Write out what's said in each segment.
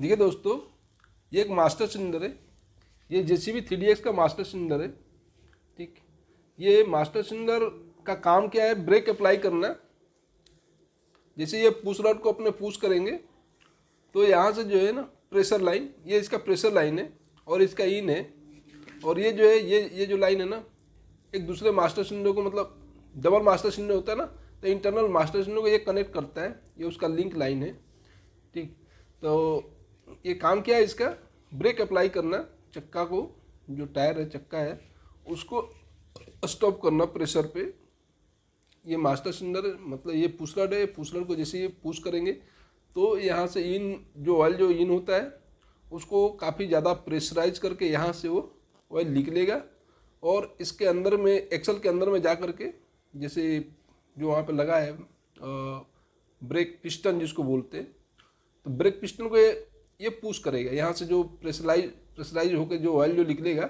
देखिए दोस्तों ये एक मास्टर सिलेंडर है ये J C B three D X का मास्टर सिलेंडर है ठीक ये मास्टर सिलेंडर का काम क्या है ब्रेक अप्लाई करना जैसे ये पुश रॉड को अपने पुश करेंगे तो यहाँ से जो है ना प्रेशर लाइन ये इसका प्रेशर लाइन है और इसका इन है और ये जो है ये ये जो लाइन है ना एक दूसरे मास्टर सिलेंडर को मतलब डबल मास्टर सिलेंडर होता है ना तो इंटरनल मास्टर सिलेंडर को ये कनेक्ट करता है ये उसका लिंक लाइन है ठीक तो ये काम क्या है इसका ब्रेक अप्लाई करना चक्का को जो टायर है चक्का है उसको स्टॉप करना प्रेशर पे ये मास्टर सिलेंडर मतलब ये पुसलट है पुसलट को जैसे ये पुश करेंगे तो यहाँ से इन जो ऑयल जो इन होता है उसको काफ़ी ज़्यादा प्रेशराइज करके यहाँ से वो ऑयल निकलेगा और इसके अंदर में एक्सल के अंदर में जा करके जैसे जो वहाँ पे लगा है ब्रेक पिस्टन जिसको बोलते हैं तो ब्रेक पिस्टन को ये ये पुश करेगा यहाँ से जो प्रेशराइज प्रेशराइज होकर जो ऑयल जो निकलेगा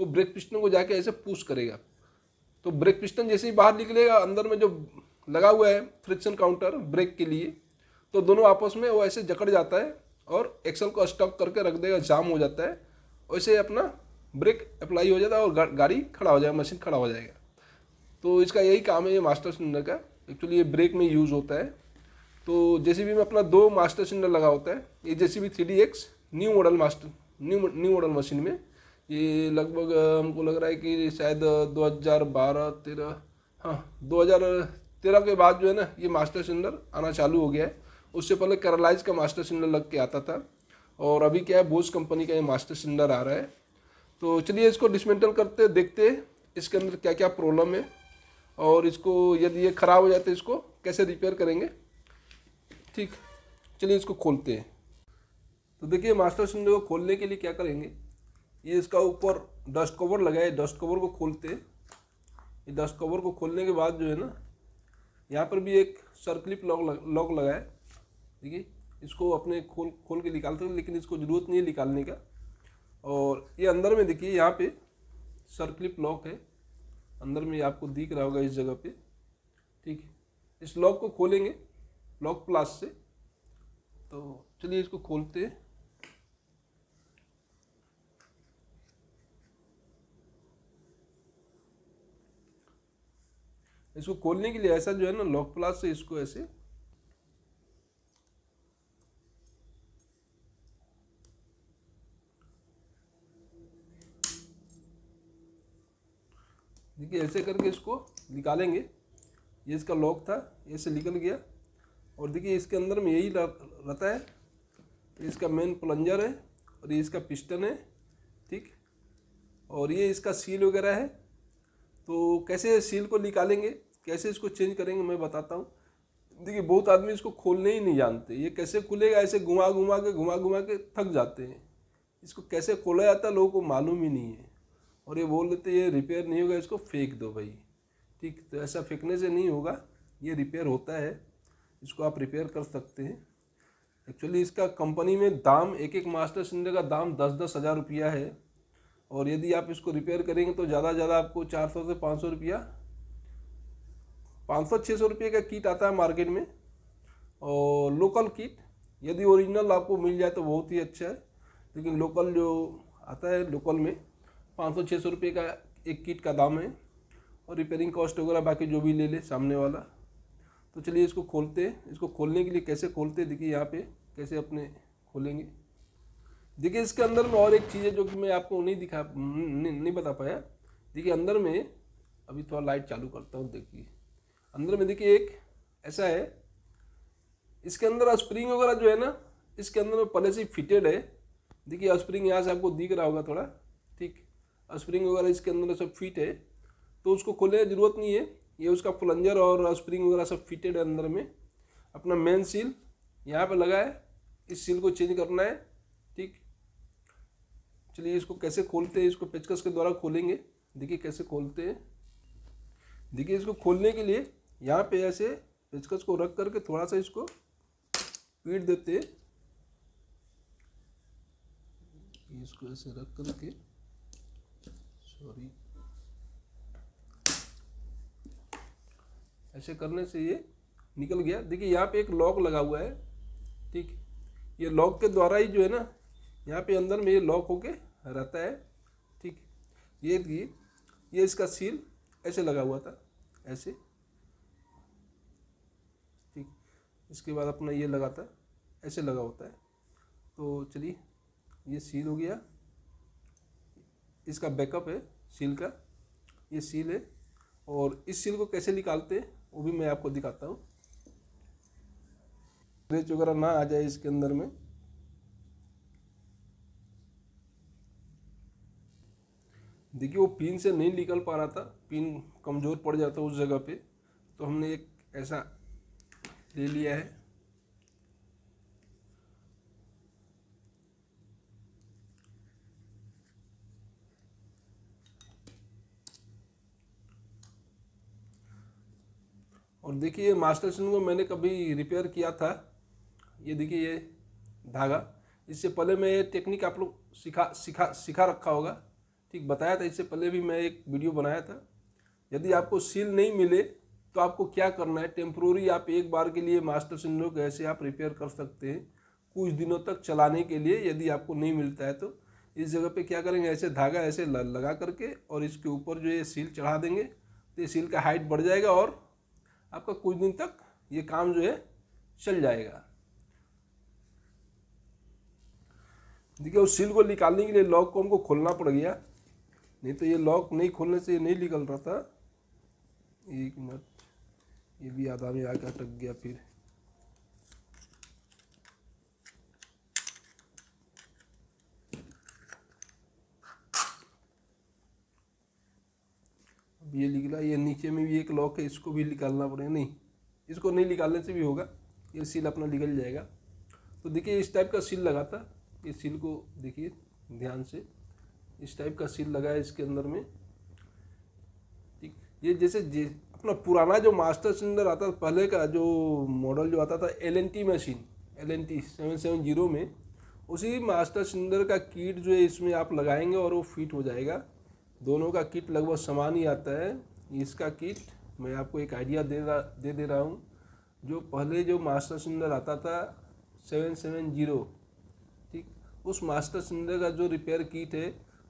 वो ब्रेक पिस्टन को जाके ऐसे पुश करेगा तो ब्रेक पिस्टन जैसे ही बाहर निकलेगा अंदर में जो लगा हुआ है फ्रिक्शन काउंटर ब्रेक के लिए तो दोनों आपस में वो ऐसे जकड़ जाता है और एक्सल को स्टॉक करके रख देगा जाम हो जाता है वैसे अपना ब्रेक अप्लाई हो जाता है और गा, गाड़ी खड़ा हो जाएगा मशीन खड़ा हो जाएगा तो इसका यही काम है ये मास्टर सिलेंडर का एक्चुअली ये ब्रेक में यूज़ होता है तो जैसे भी में अपना दो मास्टर सिलेंडर लगा होता है ये जैसे भी three new model master new new model machine में ये लगभग हमको लग रहा है कि शायद दो हज़ार बारह तेरह हाँ दो हज़ार तेरह के बाद जो है ना ये मास्टर सिलेंडर आना चालू हो गया है उससे पहले कैरलाइज का मास्टर सिलेंडर लग के आता था और अभी क्या है बोस कंपनी का ये मास्टर सिलेंडर आ रहा है तो चलिए इसको डिसमेंटल करते देखते इसके अंदर क्या क्या प्रॉब्लम है और इसको यदि ये ख़राब हो जाते इसको कैसे रिपेयर करेंगे ठीक चलिए इसको खोलते हैं तो देखिए मास्टर सिलेंडर को खोलने के लिए क्या करेंगे ये इसका ऊपर डस्ट कवर लगाए डस्ट कवर को खोलते हैं ये डस्ट कवर को खोलने के बाद जो है ना यहाँ पर भी एक सर्कलिप लॉक लॉक लगाए ठीक है इसको अपने खोल खोल के निकालते हैं लेकिन इसको ज़रूरत नहीं है निकालने का और ये अंदर में देखिए यहाँ पे सर्कलिप लॉक है अंदर में आपको दिख रहा होगा इस जगह पर ठीक इस लॉक को खोलेंगे लॉक प्लास से तो चलिए इसको खोलते हैं इसको खोलने के लिए ऐसा जो है ना लॉक प्लास से इसको ऐसे देखिए ऐसे करके इसको निकालेंगे ये इसका लॉक था ये से निकल गया और देखिए इसके अंदर में यही रहता है इसका मेन प्लंजर है और ये इसका पिस्टन है ठीक और ये इसका सील वगैरह है तो कैसे सील को निकालेंगे कैसे इसको चेंज करेंगे मैं बताता हूँ देखिए बहुत आदमी इसको खोलने ही नहीं जानते ये कैसे खुलेगा ऐसे घुमा घुमा के घुमा घुमा के थक जाते हैं इसको कैसे खोला जाता है लोगों को मालूम ही नहीं है और ये बोल देते ये रिपेयर नहीं होगा इसको फेंक दो भाई ठीक तो ऐसा फेंकने से नहीं होगा ये रिपेयर होता है इसको आप रिपेयर कर सकते हैं एक्चुअली इसका कंपनी में दाम एक एक मास्टर सिलेंडर का दाम दस दस हज़ार रुपया है और यदि आप इसको रिपेयर करेंगे तो ज़्यादा ज़्यादा आपको चार सौ से पाँच सौ रुपया पाँच सौ छः सौ रुपये का किट आता है मार्केट में और लोकल किट यदि ओरिजिनल आपको मिल जाए तो बहुत ही अच्छा है लेकिन लोकल जो आता है लोकल में पाँच सौ छः सौ रुपये का एक किट का दाम है और रिपेयरिंग कॉस्ट वगैरह बाकी जो भी ले ले सामने वाला तो चलिए इसको खोलते हैं इसको खोलने के लिए कैसे खोलते हैं देखिए यहाँ पे कैसे अपने खोलेंगे देखिए इसके अंदर में और एक चीज़ है जो कि मैं आपको नहीं दिखा नहीं, नहीं बता पाया देखिए अंदर में अभी थोड़ा लाइट चालू करता हूँ देखिए अंदर में देखिए एक ऐसा है इसके अंदर स्प्रिंग वगैरह जो है ना इसके अंदर में पहले से फिटेड है देखिए स्प्रिंग यहाँ से आपको दिख रहा होगा थोड़ा ठीक स्प्रिंग वगैरह इसके अंदर सब फिट है तो उसको खोलने की ज़रूरत नहीं है ये उसका प्लंजर और स्प्रिंग वगैरह सब फिटेड है अंदर में अपना मेन सील यहाँ पे लगा है इस सील को चेंज करना है ठीक चलिए इसको कैसे खोलते हैं इसको पेचकस के द्वारा खोलेंगे देखिए कैसे खोलते हैं देखिए इसको खोलने के लिए यहाँ पे ऐसे पेचकस को रख करके थोड़ा सा इसको पीट देते हैं इसको ऐसे रख करके सॉरी ऐसे करने से ये निकल गया देखिए यहाँ पे एक लॉक लगा हुआ है ठीक ये लॉक के द्वारा ही जो है ना यहाँ पे अंदर में ये लॉक होके रहता है ठीक ये देखिए ये इसका सील ऐसे लगा हुआ था ऐसे ठीक इसके बाद अपना ये लगा था ऐसे लगा होता है तो चलिए ये सील हो गया इसका बैकअप है सील का ये सील है और इस सील को कैसे निकालते हैं वो भी मैं आपको दिखाता हूँ स्क्रेच वगैरह ना आ जाए इसके अंदर में देखिए वो पिन से नहीं निकल पा रहा था पिन कमज़ोर पड़ जाता उस जगह पे तो हमने एक ऐसा ले लिया है और देखिए ये मास्टर स्टोन को मैंने कभी रिपेयर किया था ये देखिए ये धागा इससे पहले मैं ये टेक्निक आप लोग सिखा सिखा सिखा रखा होगा ठीक बताया था इससे पहले भी मैं एक वीडियो बनाया था यदि आपको सील नहीं मिले तो आपको क्या करना है टेम्प्रोरी आप एक बार के लिए मास्टर सिंडो को ऐसे आप रिपेयर कर सकते हैं कुछ दिनों तक चलाने के लिए यदि आपको नहीं मिलता है तो इस जगह पे क्या करेंगे ऐसे धागा ऐसे लगा करके और इसके ऊपर जो ये सील चढ़ा देंगे तो ये सील का हाइट बढ़ जाएगा और आपका कुछ दिन तक ये काम जो है चल जाएगा देखिए उस सील को निकालने के लिए लॉक को हमको खोलना पड़ गया नहीं तो ये लॉक नहीं खोलने से ये नहीं निकल रहा था एक मिनट ये भी आधा में आकर अटक गया फिर सिला ये नीचे में भी एक लॉक है इसको भी निकालना पड़ेगा नहीं इसको नहीं निकालने से भी होगा ये सील अपना निकल जाएगा तो देखिए इस टाइप का सील लगा था ये सील को देखिए ध्यान से इस टाइप का सील लगा है इसके अंदर में ठीक ये जैसे जे, अपना पुराना जो मास्टर सिलेंडर आता था पहले का जो मॉडल जो आता था L N T machine L N T seven seven zero में उसी मास्टर सिलेंडर का किट जो है इसमें आप लगाएंगे और वो फिट हो जाएगा दोनों का किट लगभग समान ही आता है इसका किट मैं आपको एक आइडिया दे रहा दे दे रहा हूँ जो पहले जो मास्टर सिलेंडर आता था सेवन सेवन जीरो ठीक उस मास्टर सिलेंडर का जो रिपेयर किट है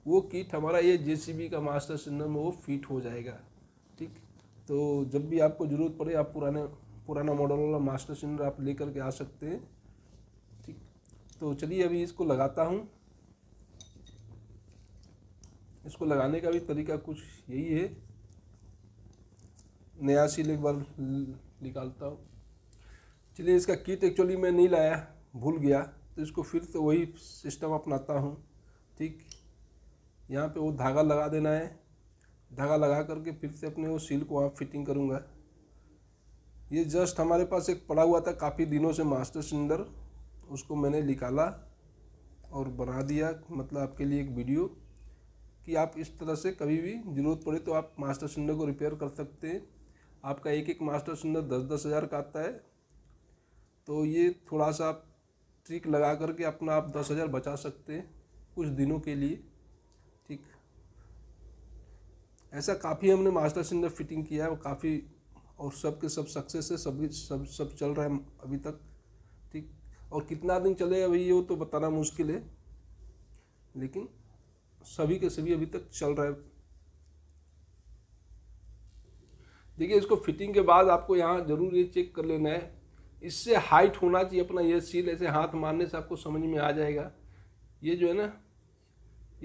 वो किट हमारा ये जेसीबी का मास्टर सिलेंडर में वो फिट हो जाएगा ठीक तो जब भी आपको ज़रूरत पड़े आप पुराने पुराना मॉडल वाला मास्टर सिलेंडर आप लेकर के आ सकते हैं ठीक तो चलिए अभी इसको लगाता हूँ इसको लगाने का भी तरीका कुछ यही है नया सील एक बार निकालता हूँ चलिए इसका किट एक्चुअली मैं नहीं लाया भूल गया तो इसको फिर से वही सिस्टम अपनाता हूँ ठीक यहाँ पे वो धागा लगा देना है धागा लगा करके फिर से अपने वो सील को वहाँ फिटिंग करूँगा ये जस्ट हमारे पास एक पड़ा हुआ था काफ़ी दिनों से मास्टर सिलेंडर उसको मैंने निकाला और बना दिया मतलब आपके लिए एक वीडियो कि आप इस तरह से कभी भी ज़रूरत पड़े तो आप मास्टर सिलेंडर को रिपेयर कर सकते हैं आपका एक एक मास्टर सुंदर दस दस हज़ार का आता है तो ये थोड़ा सा आप ट्रिक लगा करके अपना आप दस हज़ार बचा सकते हैं कुछ दिनों के लिए ठीक ऐसा काफ़ी हमने मास्टर सिलेंडर फिटिंग किया है काफ़ी और सब के सब सक्सेस है सभी सब सब चल रहा है अभी तक ठीक और कितना दिन चलेगा भाई ये तो बताना मुश्किल है लेकिन सभी के सभी अभी तक चल रहा है देखिए इसको फिटिंग के बाद आपको यहाँ ज़रूर ये चेक कर लेना है इससे हाइट होना चाहिए अपना ये सील ऐसे हाथ मारने से आपको समझ में आ जाएगा ये जो है ना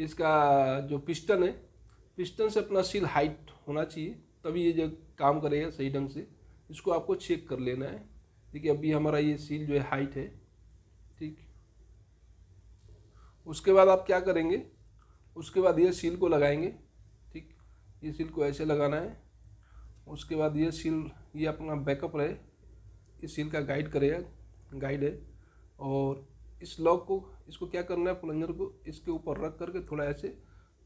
इसका जो पिस्टन है पिस्टन से अपना सील हाइट होना चाहिए तभी ये जो काम करेगा सही ढंग से इसको आपको चेक कर लेना है देखिए अभी हमारा ये सील जो है हाइट है ठीक उसके बाद आप क्या करेंगे उसके बाद ये सील को लगाएंगे ठीक ये सील को ऐसे लगाना है उसके बाद ये सील ये अपना बैकअप रहे इस सील का गाइड करेगा गाइड है और इस लॉक को इसको क्या करना है प्लंजर को इसके ऊपर रख करके थोड़ा ऐसे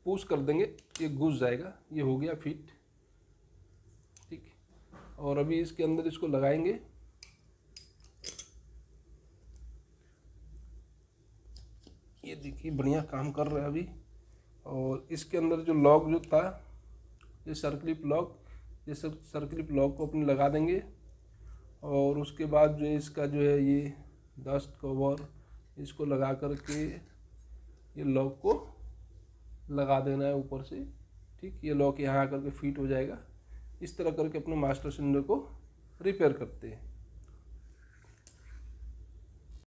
पूस कर देंगे ये घुस जाएगा ये हो गया फिट ठीक और अभी इसके अंदर इसको लगाएंगे ये देखिए बढ़िया काम कर रहा है अभी और इसके अंदर जो लॉक जो था ये सर्कलिप लॉक ये सब सर्किल ब्लॉक को अपने लगा देंगे और उसके बाद जो है इसका जो है ये डस्ट कवर इसको लगा करके ये लॉक को लगा देना है ऊपर से ठीक ये लॉक यहाँ आकर के फिट हो जाएगा इस तरह करके अपने मास्टर सिलेंडर को रिपेयर करते हैं